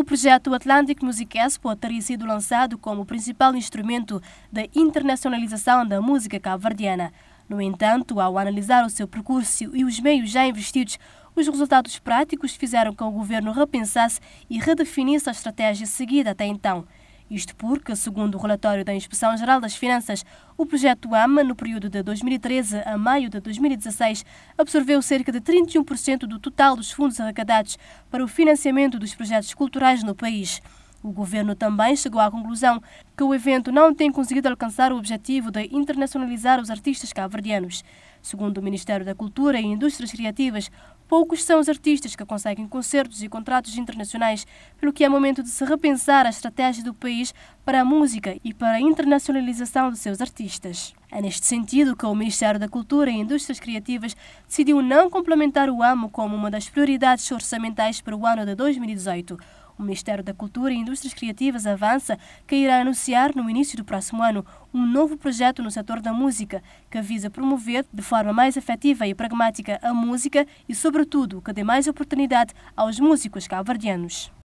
O projeto Atlantic Music Expo teria sido lançado como o principal instrumento da internacionalização da música cabo-verdiana. No entanto, ao analisar o seu percurso e os meios já investidos, os resultados práticos fizeram com que o governo repensasse e redefinisse a estratégia seguida até então. Isto porque, segundo o relatório da Inspeção Geral das Finanças, o projeto AMA, no período de 2013 a maio de 2016, absorveu cerca de 31% do total dos fundos arrecadados para o financiamento dos projetos culturais no país. O governo também chegou à conclusão que o evento não tem conseguido alcançar o objetivo de internacionalizar os artistas cabo-verdianos. Segundo o Ministério da Cultura e Indústrias Criativas, poucos são os artistas que conseguem concertos e contratos internacionais, pelo que é momento de se repensar a estratégia do país para a música e para a internacionalização de seus artistas. É neste sentido que o Ministério da Cultura e Indústrias Criativas decidiu não complementar o AMO como uma das prioridades orçamentais para o ano de 2018. O Ministério da Cultura e Indústrias Criativas avança que irá anunciar no início do próximo ano um novo projeto no setor da música, que visa promover de forma mais efetiva e pragmática a música e, sobretudo, que dê mais oportunidade aos músicos cabo-verdianos.